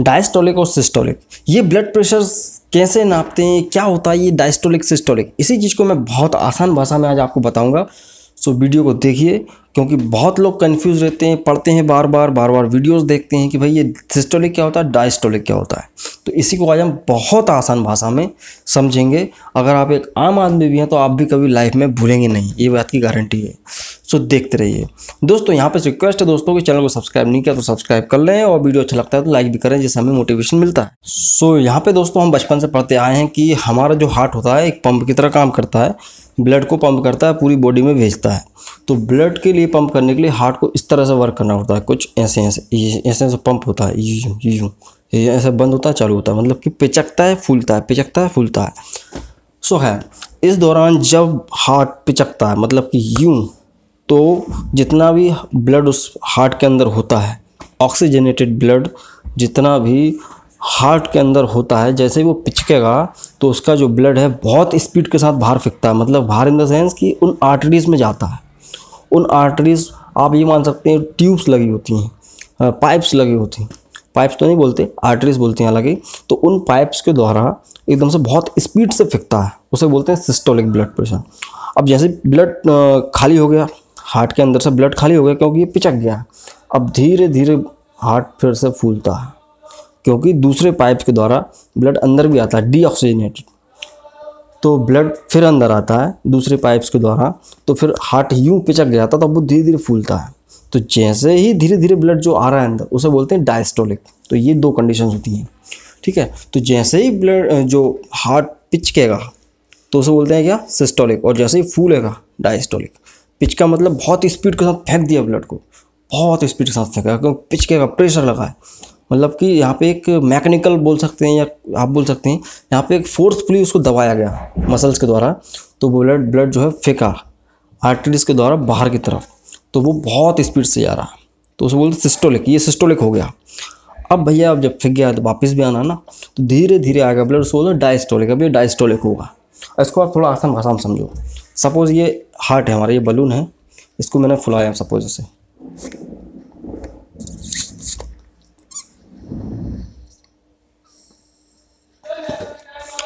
diastolic और systolic ये blood pressure कैसे नापते हैं क्या होता है ये डायस्टोलिक सिस्टोलिक इसी चीज़ को मैं बहुत आसान भाषा में आज आपको बताऊंगा सो वीडियो को देखिए क्योंकि बहुत लोग कन्फ्यूज रहते हैं पढ़ते हैं बार बार बार बार वीडियोस देखते हैं कि भाई ये सिस्टोलिक क्या होता है डायस्टोलिक क्या होता है तो इसी को आज हम बहुत आसान भाषा में समझेंगे अगर आप एक आम आदमी भी हैं तो आप भी कभी लाइफ में भूलेंगे नहीं ये बात की गारंटी है सो देखते रहिए दोस्तों यहाँ पर रिक्वेस्ट है दोस्तों कि चैनल को सब्सक्राइब नहीं किया तो सब्सक्राइब कर लें और वीडियो अच्छा लगता है तो लाइक भी करें जिससे हमें मोटिवेशन मिलता है सो यहाँ पर दोस्तों हम बचपन से पढ़ते आए हैं कि हमारा जो हार्ट होता है एक पंप की तरह काम करता है ब्लड को पंप करता है पूरी बॉडी में भेजता है तो ब्लड के लिए पंप करने के लिए हार्ट को इस तरह से वर्क करना होता है कुछ ऐसे ऐसे ऐसे ऐसे पंप होता है यूँ यू ये ऐसे बंद होता है चालू होता है मतलब कि पिचकता है फूलता है पिचकता है फूलता है सो है इस दौरान जब हार्ट पिचकता है मतलब कि यूँ तो जितना भी ब्लड उस हार्ट के अंदर होता है ऑक्सीजनेटेड ब्लड जितना भी हार्ट के अंदर होता है जैसे ही वो पिचकेगा तो उसका जो ब्लड है बहुत स्पीड के साथ बाहर फेंकता है मतलब बाहर इन द सेंस कि उन आर्टरीज़ में जाता है उन आर्टरीज़ आप ये मान सकते हैं ट्यूब्स लगी होती हैं पाइप्स लगी होती हैं पाइप्स तो नहीं बोलते आर्टरीज बोलते हैं हालांकि तो उन पाइप्स के द्वारा एकदम से बहुत स्पीड से फेंकता है उसे बोलते हैं सिस्टोलिक ब्लड प्रेशर अब जैसे ब्लड खाली हो गया हार्ट के अंदर से ब्लड खाली हो गया क्योंकि ये पिचक गया अब धीरे धीरे हार्ट फिर से फूलता है क्योंकि दूसरे पाइप के द्वारा ब्लड अंदर भी आता है डीऑक्सीजनेटेड तो ब्लड फिर अंदर आता है दूसरे पाइप्स के द्वारा तो फिर हार्ट यूँ पिचक जाता तो वो धीरे धीरे फूलता है तो जैसे ही धीरे धीरे ब्लड जो आ रहा है अंदर उसे बोलते हैं डायस्टोलिक तो ये दो कंडीशन होती हैं ठीक है तो जैसे ही ब्लड जो हार्ट पिचकेगा तो उसे बोलते हैं क्या सिस्टोलिक और जैसे ही फूलेगा डायस्टोलिक पिच का मतलब बहुत स्पीड के साथ फेंक दिया ब्लड को बहुत स्पीड के साथ फेंका क्योंकि पिचकेगा प्रेशर लगा है मतलब कि यहाँ पे एक मैकेनिकल बोल सकते हैं या आप बोल सकते हैं यहाँ पे एक फोर्सफुली उसको दबाया गया मसल्स के द्वारा तो ब्लड ब्लड जो है फेंका आर्टरीज के द्वारा बाहर की तरफ तो वो बहुत स्पीड से जा रहा तो उसे बोलते सिस्टोलिक ये सिस्टोलिक हो गया अब भैया अब जब फेंक गया तो वापस भी आना ना तो धीरे धीरे आएगा ब्लड उसको बोलते डायस्टोलिक अब ये डायस्टोलिक होगा इसको आप थोड़ा आसान भाषा में समझो सपोज़ ये हार्ट है हमारा ये बलून है इसको मैंने फुलाया सपोज इसे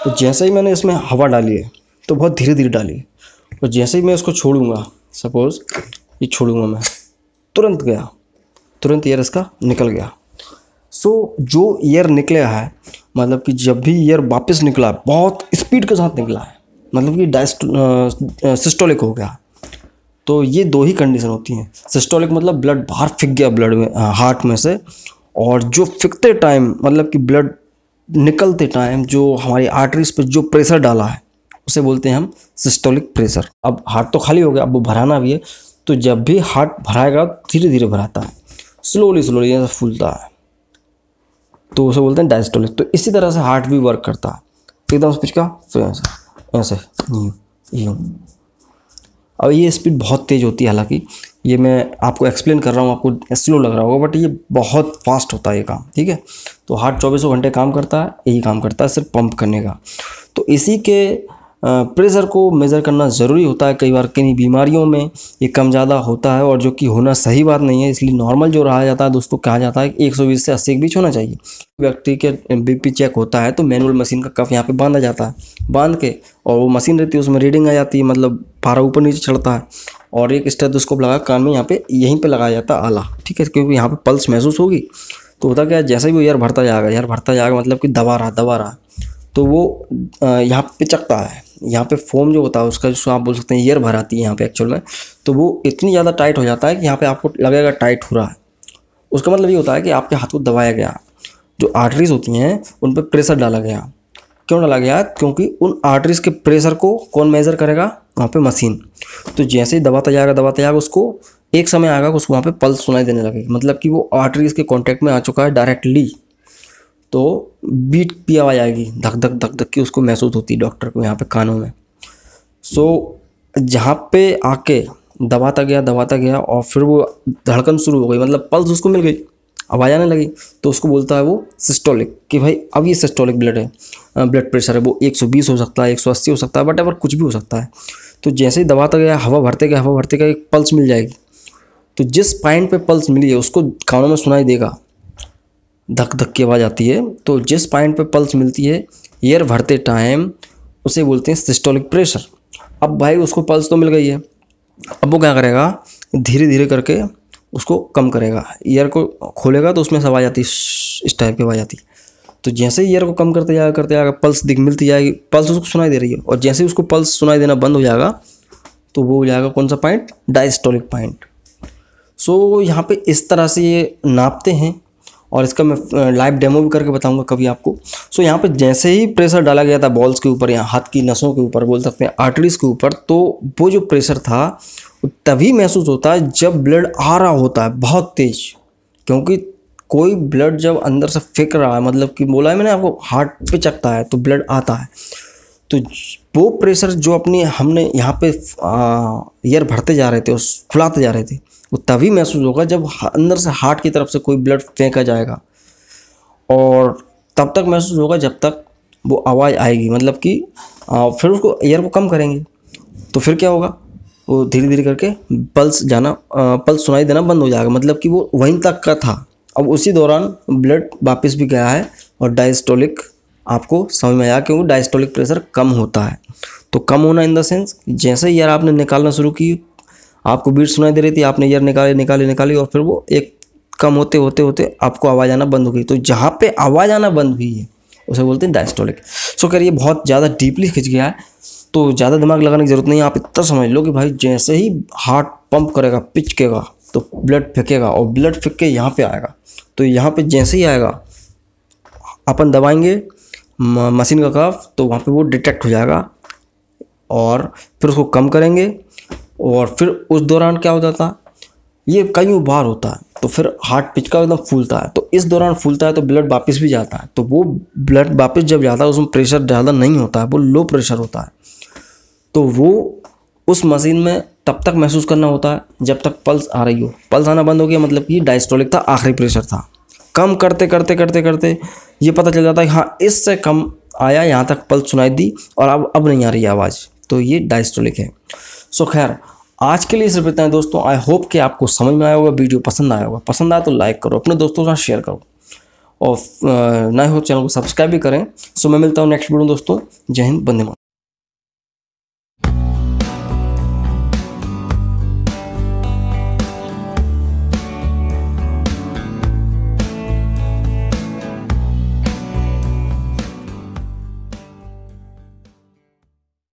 तो जैसे ही मैंने इसमें हवा डाली है तो बहुत धीरे धीरे डाली और तो जैसे ही मैं इसको छोड़ूंगा सपोज़ ये छोड़ूंगा मैं तुरंत गया तुरंत ईयर इसका निकल गया सो so, जो ईयर निकला है मतलब कि जब भी ईयर वापस निकला बहुत स्पीड के साथ निकला है मतलब कि डाइस्ट सिस्टोलिक हो गया तो ये दो ही कंडीशन होती हैं सिस्टोलिक मतलब ब्लड बाहर फिक गया ब्लड में हार्ट में से और जो फिकते टाइम मतलब कि ब्लड निकलते टाइम जो हमारी आर्टरीज पर जो प्रेशर डाला है उसे बोलते हैं हम सिस्टोलिक प्रेशर अब हार्ट तो खाली हो गया अब वो भराना भी है तो जब भी हार्ट भराएगा धीरे धीरे भराता है स्लोली स्लोली जैसे फूलता है तो उसे बोलते हैं डायस्टोलिक तो इसी तरह से हार्ट भी वर्क करता है तो एकदम स्पीड का फिर ऐसे ऐसे यूँ यूँ अब ये स्पीड बहुत तेज़ होती है हालांकि ये मैं आपको एक्सप्लेन कर रहा हूँ आपको स्लो लग रहा होगा बट ये बहुत फास्ट होता है ये काम ठीक है तो हार्ट चौबीसों घंटे काम करता है यही काम करता है सिर्फ पंप करने का तो इसी के प्रेशर को मेज़र करना ज़रूरी होता है कई बार किन्हीं बीमारियों में ये कम ज़्यादा होता है और जो कि होना सही बात नहीं है इसलिए नॉर्मल जो रहा जाता है दोस्तों कहा जाता है एक 120 से 80 के बीच होना चाहिए व्यक्ति के बीपी चेक होता है तो मैनुअल मशीन का कफ यहाँ पे बांधा जाता है बांध के और वो मशीन रहती है उसमें रीडिंग आ जाती है मतलब पारा ऊपर नीचे चढ़ता है और एक स्टेथोस्कोप तो लगा कान में यहाँ पे यहीं पे लगाया जाता आला ठीक है क्योंकि यहाँ पे पल्स महसूस होगी तो होता क्या जैसे ही वो यार भरता जाएगा यार भरता जाएगा मतलब कि दबा रहा दबा रहा तो वो यहाँ पे चकता है यहाँ पे फोम जो होता है उसका जिसको आप बोल सकते हैं भर भराती है यहाँ पे एक्चुअल में तो वो इतनी ज़्यादा टाइट हो जाता है कि यहाँ पे आपको लगेगा टाइट हो रहा है उसका मतलब ये होता है कि आपके हाथ को दबाया गया जो आर्टरीज होती हैं उन पर प्रेशर डाला गया क्यों डाला गया क्योंकि उन आर्टरीज के प्रेशर को कौन मेज़र करेगा वहाँ पे मशीन तो जैसे ही दबाता जाएगा दबाता जाएगा उसको एक समय आएगा उसको वहाँ पे पल्स सुनाई देने लगेगी मतलब कि वो आर्टरीज के कांटेक्ट में आ चुका है डायरेक्टली तो बीट की आवाज़ आएगी धक धक धक धक की उसको महसूस होती है डॉक्टर को यहाँ पे कानों में सो so, जहाँ पे आके दबाता गया दबाता गया और फिर वो धड़कन शुरू हो गई मतलब पल्स उसको मिल गई आवाज़ आने लगी तो उसको बोलता है वो सिस्टोलिक कि भाई अब ये सिस्टोलिक ब्लड है ब्लड प्रेशर है वो 120 हो सकता है 180 हो सकता है बट एवर कुछ भी हो सकता है तो जैसे ही दबाता गया हवा भरते गया हवा भरते गया एक पल्स मिल जाएगी तो जिस पॉइंट पे पल्स मिली है उसको कानों में सुनाई देगा धक धक की आवाज़ आती है तो जिस पॉइंट पे पल्स मिलती है एयर भरते टाइम उसे बोलते हैं सिस्टोलिक प्रेशर अब भाई उसको पल्स तो मिल गई है अब वो क्या करेगा धीरे धीरे करके उसको कम करेगा ईयर को खोलेगा तो उसमें सब आ जाती इस टाइप की आवाज़ आती तो जैसे ही ईयर को कम करते जाएगा करते जाएगा पल्स दिख मिलती जाएगी पल्स उसको सुनाई दे रही है और जैसे ही उसको पल्स सुनाई देना बंद हो जाएगा तो वो हो जाएगा कौन सा पॉइंट डायस्टोलिक पॉइंट सो यहाँ पे इस तरह से ये नापते हैं और इसका मैं लाइव डेमो भी करके बताऊंगा कभी आपको सो यहाँ पे जैसे ही प्रेशर डाला गया था बॉल्स के ऊपर या हाथ की नसों के ऊपर बोल सकते हैं आर्टरीज के ऊपर तो वो जो प्रेशर था तभी महसूस होता है जब ब्लड आ रहा होता है बहुत तेज क्योंकि कोई ब्लड जब अंदर से फेंक रहा है मतलब कि बोला है मैंने आपको हार्ट पे चकता है तो ब्लड आता है तो वो प्रेशर जो अपने हमने यहाँ पे एयर भरते जा रहे थे उस फुलाते जा रहे थे वो तभी महसूस होगा जब अंदर से हार्ट की तरफ से कोई ब्लड फेंका जाएगा और तब तक महसूस होगा जब तक वो आवाज़ आएगी मतलब कि फिर उसको एयर को कम करेंगे तो फिर क्या होगा वो धीरे धीरे करके पल्स जाना पल्स सुनाई देना बंद हो जाएगा मतलब कि वो वहीं तक का था अब उसी दौरान ब्लड वापस भी गया है और डायस्टोलिक आपको समझ में आया क्योंकि डायस्टोलिक प्रेशर कम होता है तो कम होना इन द सेंस जैसे ईयर यार आपने निकालना शुरू की आपको बीट सुनाई दे रही थी आपने यार निकाली निकाली निकाली और फिर वो एक कम होते होते होते आपको आवाज़ आना बंद हो गई तो जहाँ पे आवाज़ आना बंद हुई है उसे बोलते हैं डायस्टोलिक सो कह रही बहुत ज़्यादा डीपली खिंच गया है तो ज़्यादा दिमाग लगाने की ज़रूरत नहीं है आप इतना समझ लो कि भाई जैसे ही हार्ट पंप करेगा पिचकेगा तो ब्लड फेंकेगा और ब्लड फेंक के यहाँ पे आएगा तो यहाँ पे जैसे ही आएगा अपन दबाएंगे मशीन का कफ तो वहाँ पे वो डिटेक्ट हो जाएगा और फिर उसको कम करेंगे और फिर उस दौरान क्या हो जाता है ये कई बार होता है तो फिर हार्ट पिच का एकदम फूलता है तो इस दौरान फूलता है तो ब्लड वापस भी जाता है तो वो ब्लड वापस जब जाता है उसमें प्रेशर ज़्यादा नहीं होता है वो लो प्रेशर होता है तो वो उस मशीन में तब तक महसूस करना होता है जब तक पल्स आ रही हो पल्स आना बंद हो गया मतलब कि डायस्टोलिक था आखिरी प्रेशर था कम करते करते करते करते ये पता चल जाता है हाँ इससे कम आया यहाँ तक पल्स सुनाई दी और अब अब नहीं आ रही आवाज़ तो ये डायस्टोलिक है सो खैर आज के लिए सिर्फ इतना है दोस्तों आई होप कि आपको समझ में आया होगा वीडियो पसंद आया होगा पसंद आया तो लाइक करो अपने दोस्तों के साथ शेयर करो और नए हो चैनल तो को सब्सक्राइब भी करें सो मैं मिलता हूँ नेक्स्ट वीडियो दोस्तों जय हिंद बंदे